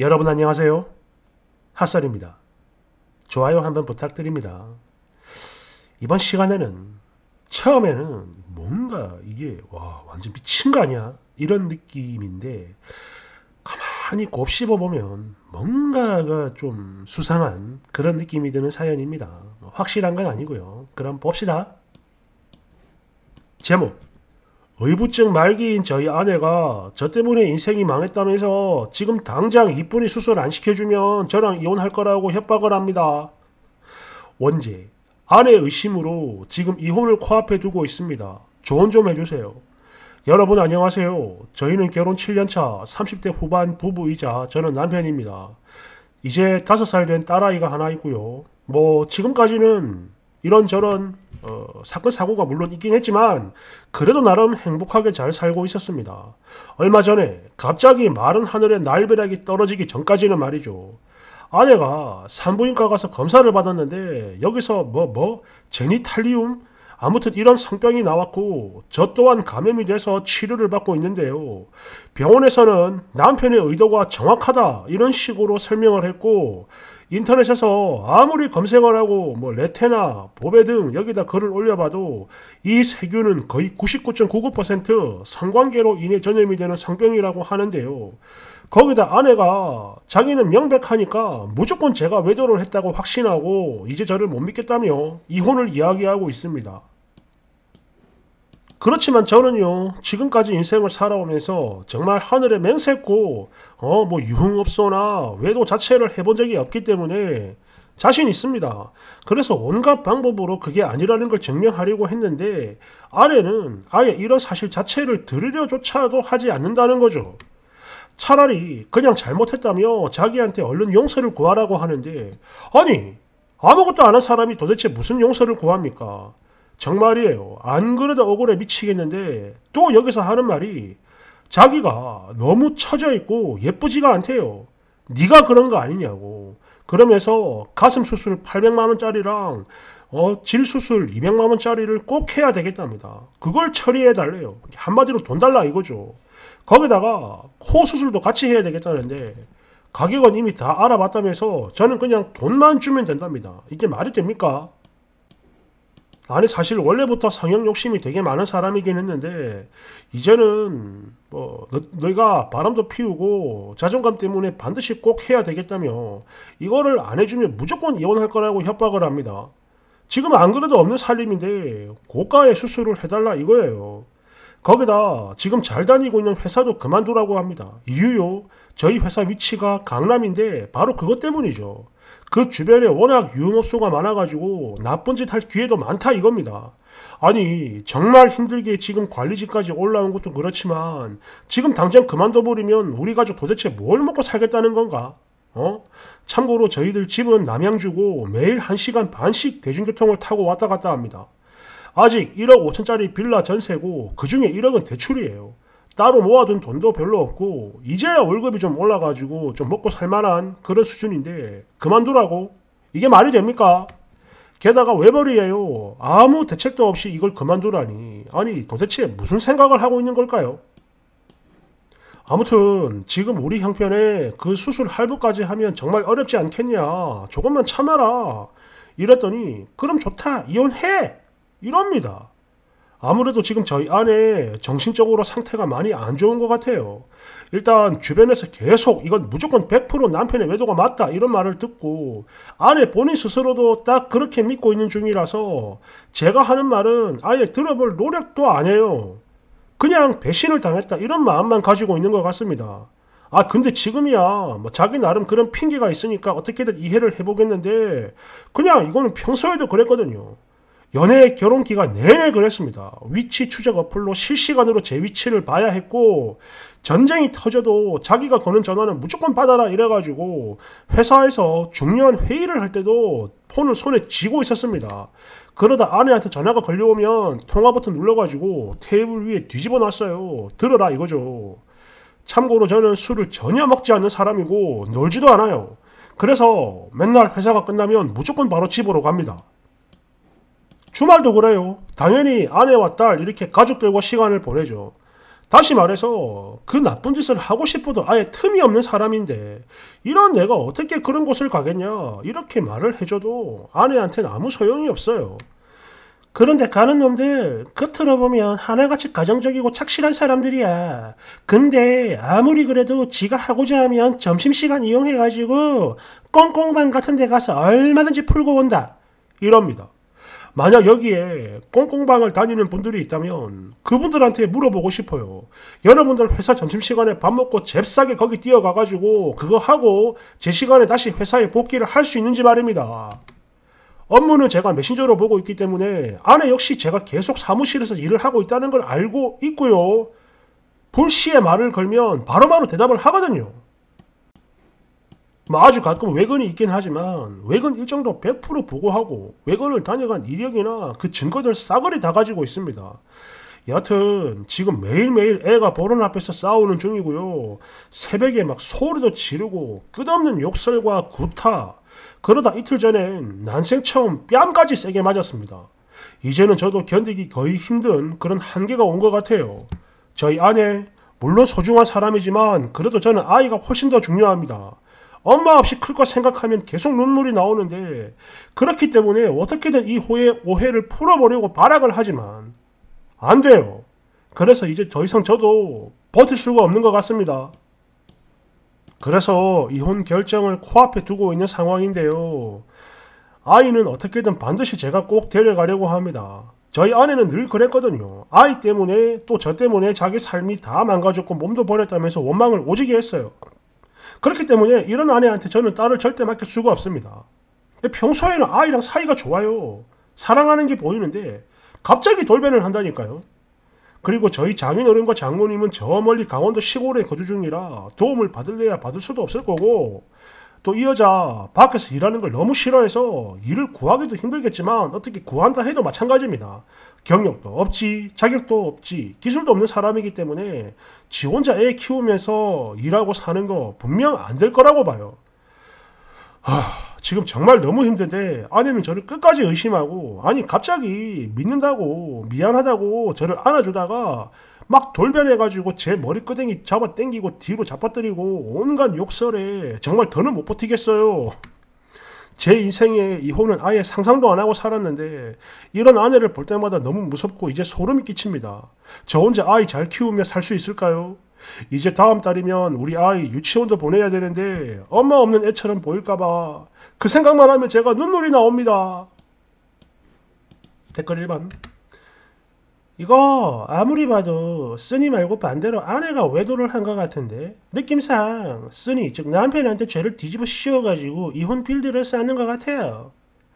여러분 안녕하세요. 핫살입니다 좋아요 한번 부탁드립니다. 이번 시간에는 처음에는 뭔가 이게 와 완전 미친 거 아니야 이런 느낌인데 가만히 곱씹어 보면 뭔가가 좀 수상한 그런 느낌이 드는 사연입니다. 확실한 건 아니고요. 그럼 봅시다. 제목 의부증 말기인 저희 아내가 저 때문에 인생이 망했다면서 지금 당장 이쁜이 수술 안 시켜주면 저랑 이혼할 거라고 협박을 합니다. 원제, 아내 의심으로 지금 이혼을 코앞에 두고 있습니다. 조언 좀 해주세요. 여러분 안녕하세요. 저희는 결혼 7년차 30대 후반 부부이자 저는 남편입니다. 이제 5살 된 딸아이가 하나 있고요. 뭐 지금까지는 이런저런 어, 사건 사고가 물론 있긴 했지만 그래도 나름 행복하게 잘 살고 있었습니다. 얼마 전에 갑자기 마른 하늘에 날벼락이 떨어지기 전까지는 말이죠. 아내가 산부인과 가서 검사를 받았는데 여기서 뭐뭐 뭐, 제니탈리움 아무튼 이런 성병이 나왔고 저 또한 감염이 돼서 치료를 받고 있는데요. 병원에서는 남편의 의도가 정확하다 이런 식으로 설명을 했고 인터넷에서 아무리 검색을 하고 뭐 레테나, 보배 등 여기다 글을 올려봐도 이 세균은 거의 99.99% 성관계로 인해 전염이 되는 성병이라고 하는데요. 거기다 아내가 자기는 명백하니까 무조건 제가 외도를 했다고 확신하고 이제 저를 못 믿겠다며 이혼을 이야기하고 있습니다. 그렇지만 저는요 지금까지 인생을 살아오면서 정말 하늘에 맹세했고 어뭐 유흥업소나 외도 자체를 해본 적이 없기 때문에 자신 있습니다. 그래서 온갖 방법으로 그게 아니라는 걸 증명하려고 했는데 아래는 아예 이런 사실 자체를 들으려조차도 하지 않는다는 거죠. 차라리 그냥 잘못했다며 자기한테 얼른 용서를 구하라고 하는데 아니 아무것도 안 한 사람이 도대체 무슨 용서를 구합니까? 정말이에요. 안그래도 억울해 미치겠는데 또 여기서 하는 말이 자기가 너무 처져 있고 예쁘지가 않대요. 네가 그런 거 아니냐고. 그러면서 가슴 수술 800만 원짜리랑 어, 질 수술 200만 원짜리를 꼭 해야 되겠답니다. 그걸 처리해 달래요. 한마디로 돈 달라 이거죠. 거기다가 코 수술도 같이 해야 되겠다는데 가격은 이미 다 알아봤다면서 저는 그냥 돈만 주면 된답니다. 이게 말이 됩니까? 아니 사실 원래부터 성형 욕심이 되게 많은 사람이긴 했는데 이제는 뭐 너, 가 바람도 피우고 자존감 때문에 반드시 꼭 해야 되겠다며 이거를 안 해주면 무조건 이혼할 거라고 협박을 합니다. 지금 안 그래도 없는 살림인데 고가의 수술을 해달라 이거예요. 거기다 지금 잘 다니고 있는 회사도 그만두라고 합니다. 이유요? 저희 회사 위치가 강남인데 바로 그것 때문이죠. 그 주변에 워낙 유흥업소가 많아가지고 나쁜 짓 할 기회도 많다 이겁니다. 아니 정말 힘들게 지금 관리직까지 올라온 것도 그렇지만 지금 당장 그만둬버리면 우리 가족 도대체 뭘 먹고 살겠다는 건가? 어? 참고로 저희들 집은 남양주고 매일 1시간 반씩 대중교통을 타고 왔다 갔다 합니다. 아직 1억 5천짜리 빌라 전세고 그 중에 1억은 대출이에요. 따로 모아둔 돈도 별로 없고 이제야 월급이 좀 올라가지고 좀 먹고 살만한 그런 수준인데 그만두라고? 이게 말이 됩니까? 게다가 외벌이에요. 아무 대책도 없이 이걸 그만두라니. 아니 도대체 무슨 생각을 하고 있는 걸까요? 아무튼 지금 우리 형편에 그 수술 할부까지 하면 정말 어렵지 않겠냐. 조금만 참아라. 이랬더니 그럼 좋다. 이혼해. 이럽니다. 아무래도 지금 저희 아내 정신적으로 상태가 많이 안 좋은 것 같아요. 일단 주변에서 계속 이건 무조건 100% 남편의 외도가 맞다 이런 말을 듣고 아내 본인 스스로도 딱 그렇게 믿고 있는 중이라서 제가 하는 말은 아예 들어볼 노력도 안 해요. 그냥 배신을 당했다 이런 마음만 가지고 있는 것 같습니다. 아 근데 지금이야 뭐 자기 나름 그런 핑계가 있으니까 어떻게든 이해를 해보겠는데 그냥 이거는 평소에도 그랬거든요. 연애 결혼 기간 내내 그랬습니다. 위치 추적 어플로 실시간으로 제 위치를 봐야 했고 전쟁이 터져도 자기가 거는 전화는 무조건 받아라 이래가지고 회사에서 중요한 회의를 할 때도 폰을 손에 쥐고 있었습니다. 그러다 아내한테 전화가 걸려오면 통화 버튼 눌러가지고 테이블 위에 뒤집어 놨어요. 들어라 이거죠. 참고로 저는 술을 전혀 먹지 않는 사람이고 놀지도 않아요. 그래서 맨날 회사가 끝나면 무조건 바로 집으로 갑니다. 주말도 그래요. 당연히 아내와 딸 이렇게 가족들과 시간을 보내죠. 다시 말해서 그 나쁜 짓을 하고 싶어도 아예 틈이 없는 사람인데 이런 내가 어떻게 그런 곳을 가겠냐 이렇게 말을 해줘도 아내한테는 아무 소용이 없어요. 그런데 가는 놈들 겉으로 그 보면 하나같이 가정적이고 착실한 사람들이야. 근데 아무리 그래도 지가 하고자 하면 점심시간 이용해가지고 꽁꽁방 같은 데 가서 얼마든지 풀고 온다. 이럽니다. 만약 여기에 꽁꽁방을 다니는 분들이 있다면 그분들한테 물어보고 싶어요. 여러분들 회사 점심시간에 밥 먹고 잽싸게 거기 뛰어가가지고 그거 하고 제 시간에 다시 회사에 복귀를 할 수 있는지 말입니다. 업무는 제가 메신저로 보고 있기 때문에 아내 역시 제가 계속 사무실에서 일을 하고 있다는 걸 알고 있고요. 불씨의 말을 걸면 바로바로 바로 대답을 하거든요. 뭐 아주 가끔 외근이 있긴 하지만 외근 일정도 100% 보고하고 외근을 다녀간 이력이나 그 증거들 싸그리 다 가지고 있습니다. 여하튼 지금 매일매일 애가 보는 앞에서 싸우는 중이고요. 새벽에 막 소리도 지르고 끝없는 욕설과 구타 그러다 이틀 전엔 난생 처음 뺨까지 세게 맞았습니다. 이제는 저도 견디기 거의 힘든 그런 한계가 온 것 같아요. 저희 아내 물론 소중한 사람이지만 그래도 저는 아이가 훨씬 더 중요합니다. 엄마 없이 클 거 생각하면 계속 눈물이 나오는데 그렇기 때문에 어떻게든 이 호의 오해를 풀어보려고 발악을 하지만 안 돼요. 그래서 이제 더 이상 저도 버틸 수가 없는 것 같습니다. 그래서 이혼 결정을 코앞에 두고 있는 상황인데요. 아이는 어떻게든 반드시 제가 꼭 데려가려고 합니다. 저희 아내는 늘 그랬거든요. 아이 때문에 또 저 때문에 자기 삶이 다 망가졌고 몸도 버렸다면서 원망을 오지게 했어요. 그렇기 때문에 이런 아내한테 저는 딸을 절대 맡길 수가 없습니다. 평소에는 아이랑 사이가 좋아요. 사랑하는 게 보이는데 갑자기 돌변을 한다니까요. 그리고 저희 장인어른과 장모님은 저 멀리 강원도 시골에 거주 중이라 도움을 받을래야 받을 수도 없을 거고 또이 여자 밖에서 일하는 걸 너무 싫어해서 일을 구하기도 힘들겠지만 어떻게 구한다 해도 마찬가지입니다. 경력도 없지, 자격도 없지, 기술도 없는 사람이기 때문에 지 혼자 애 키우면서 일하고 사는 거 분명 안 될 거라고 봐요. 하, 지금 정말 너무 힘든데 아내는 저를 끝까지 의심하고 아니 갑자기 믿는다고 미안하다고 저를 안아주다가 막 돌변해가지고 제 머리끄댕이 잡아당기고 뒤로 잡아뜨리고 온갖 욕설에 정말 더는 못 버티겠어요. 제 인생에 이혼은 아예 상상도 안 하고 살았는데 이런 아내를 볼 때마다 너무 무섭고 이제 소름이 끼칩니다. 저 혼자 아이 잘 키우며 살 수 있을까요? 이제 다음 달이면 우리 아이 유치원도 보내야 되는데 엄마 없는 애처럼 보일까봐 그 생각만 하면 제가 눈물이 나옵니다. 댓글 1번 이거 아무리 봐도 쓰니 말고 반대로 아내가 외도를 한 것 같은데 느낌상 쓰니 즉 남편한테 죄를 뒤집어 씌워가지고 이혼 빌드를 쌓는 것 같아요.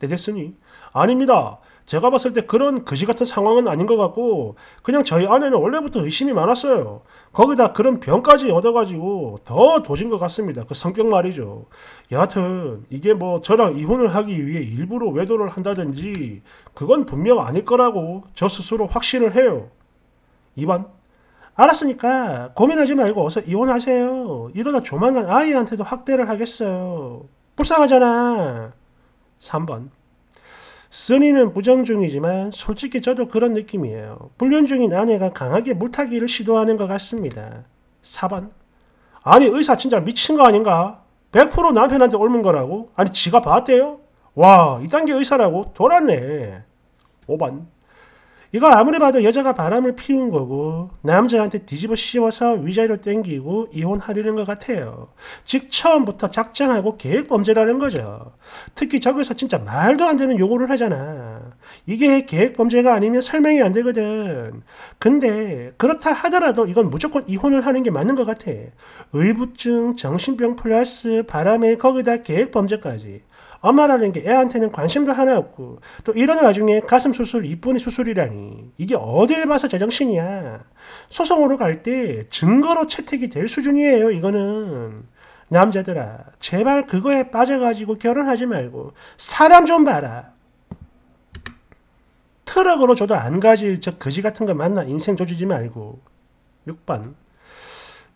되겠으니? 아닙니다. 제가 봤을 때 그런 그지 같은 상황은 아닌 것 같고 그냥 저희 아내는 원래부터 의심이 많았어요. 거기다 그런 병까지 얻어가지고 더 도진 것 같습니다. 그 성격 말이죠. 여하튼 이게 뭐 저랑 이혼을 하기 위해 일부러 외도를 한다든지 그건 분명 아닐 거라고 저 스스로 확신을 해요. 2번 알았으니까 고민하지 말고 어서 이혼하세요. 이러다 조만간 아이한테도 학대를 하겠어요. 불쌍하잖아. 3번 써니는 부정 중이지만 솔직히 저도 그런 느낌이에요. 불륜 중인 아내가 강하게 물타기를 시도하는 것 같습니다. 4번 아니 의사 진짜 미친 거 아닌가? 100% 남편한테 옮은 거라고? 아니 지가 봤대요? 와 이딴 게 의사라고? 돌았네. 5번 이거 아무리 봐도 여자가 바람을 피운 거고 남자한테 뒤집어 씌워서 위자료 땡기고 이혼하려는 것 같아요. 즉 처음부터 작정하고 계획 범죄라는 거죠. 특히 저기서 진짜 말도 안 되는 요구를 하잖아. 이게 계획 범죄가 아니면 설명이 안 되거든. 근데 그렇다 하더라도 이건 무조건 이혼을 하는 게 맞는 것 같아. 의부증, 정신병 플러스 바람에 거기다 계획 범죄까지. 엄마라는 게 애한테는 관심도 하나 없고 또 이런 와중에 가슴 수술 이쁜이 수술이라니 이게 어딜 봐서 제정신이야. 소송으로 갈 때 증거로 채택이 될 수준이에요. 이거는 남자들아 제발 그거에 빠져가지고 결혼하지 말고 사람 좀 봐라. 트럭으로 줘도 안 가질 저 거지 같은 거 만나 인생 조지지 말고 6번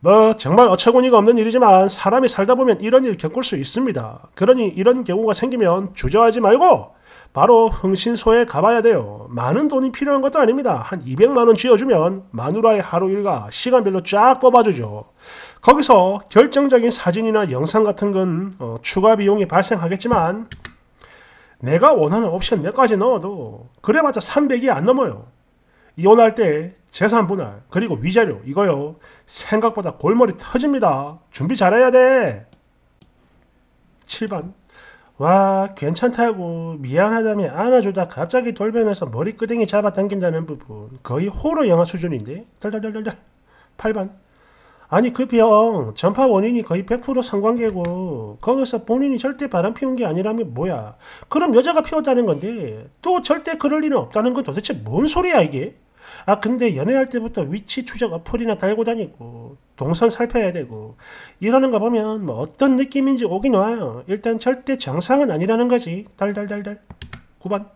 뭐 정말 어처구니가 없는 일이지만 사람이 살다 보면 이런 일 겪을 수 있습니다. 그러니 이런 경우가 생기면 주저하지 말고 바로 흥신소에 가봐야 돼요. 많은 돈이 필요한 것도 아닙니다. 한 200만원 쥐어주면 마누라의 하루 일과 시간별로 쫙 뽑아주죠. 거기서 결정적인 사진이나 영상 같은 건 어, 추가 비용이 발생하겠지만 내가 원하는 옵션 몇 가지 넣어도 그래봤자 300이 안 넘어요. 이혼할 때 재산 분할, 그리고 위자료 이거요. 생각보다 골머리 터집니다. 준비 잘해야 돼. 7번 와 괜찮다고 미안하다며 안아주다 갑자기 돌변해서 머리끄댕이 잡아당긴다는 부분 거의 호러 영화 수준인데 덜덜덜덜 8번 아니 그 병 전파 원인이 거의 100% 상관계고 거기서 본인이 절대 바람 피운 게 아니라면 뭐야 그럼 여자가 피웠다는 건데 또 절대 그럴 리는 없다는 건 도대체 뭔 소리야 이게 아 근데 연애할 때부터 위치 추적 어플이나 달고 다니고 동선 살펴야 되고 이러는 거 보면 뭐 어떤 느낌인지 오긴 와요. 일단 절대 정상은 아니라는 거지. 달달달달. 9번.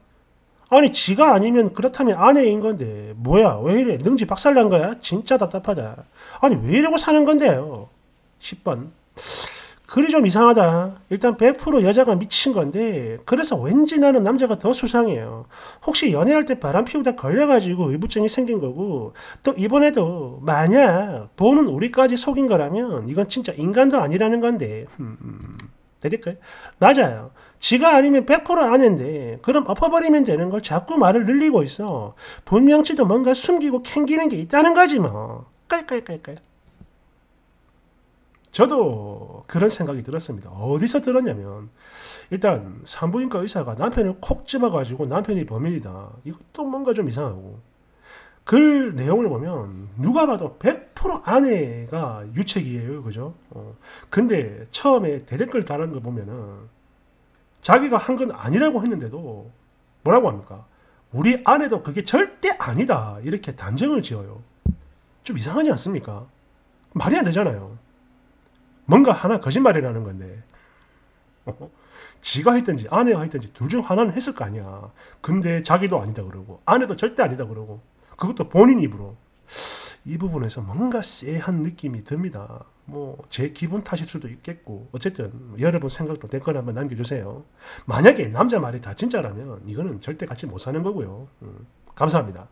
아니 지가 아니면 그렇다면 아내인 건데 뭐야 왜 이래 능지 박살난 거야 진짜 답답하다 아니 왜 이러고 사는 건데요 10번 글이 좀 이상하다. 일단 100% 여자가 미친 건데 그래서 왠지 나는 남자가 더 수상해요. 혹시 연애할 때 바람 피우다 걸려가지고 의부증이 생긴 거고 또 이번에도 만약 돈은 우리까지 속인 거라면 이건 진짜 인간도 아니라는 건데 되릴까요? 낮아요. 지가 아니면 100% 아는데 그럼 엎어버리면 되는 걸 자꾸 말을 늘리고 있어. 분명치도 뭔가 숨기고 캥기는 게 있다는 거지 뭐. 깔깔깔깔. 저도 그런 생각이 들었습니다. 어디서 들었냐면 일단 산부인과 의사가 남편을 콕 집어가지고 남편이 범인이다. 이것도 뭔가 좀 이상하고 글 내용을 보면 누가 봐도 100% 아내가 유책이에요. 그죠? 어, 근데 처음에 대댓글 달은 거 보면은 자기가 한 건 아니라고 했는데도 뭐라고 합니까? 우리 아내도 그게 절대 아니다. 이렇게 단정을 지어요. 좀 이상하지 않습니까? 말이 안 되잖아요. 뭔가 하나 거짓말이라는 건데 지가 했든지 아내가 했든지 둘 중 하나는 했을 거 아니야. 근데 자기도 아니다 그러고 아내도 절대 아니다 그러고 그것도 본인 입으로 이 부분에서 뭔가 쎄한 느낌이 듭니다. 뭐 제 기분 탓일 수도 있겠고 어쨌든 여러분 생각도 댓글 한번 남겨주세요. 만약에 남자 말이 다 진짜라면 이거는 절대 같이 못 사는 거고요. 음, 감사합니다.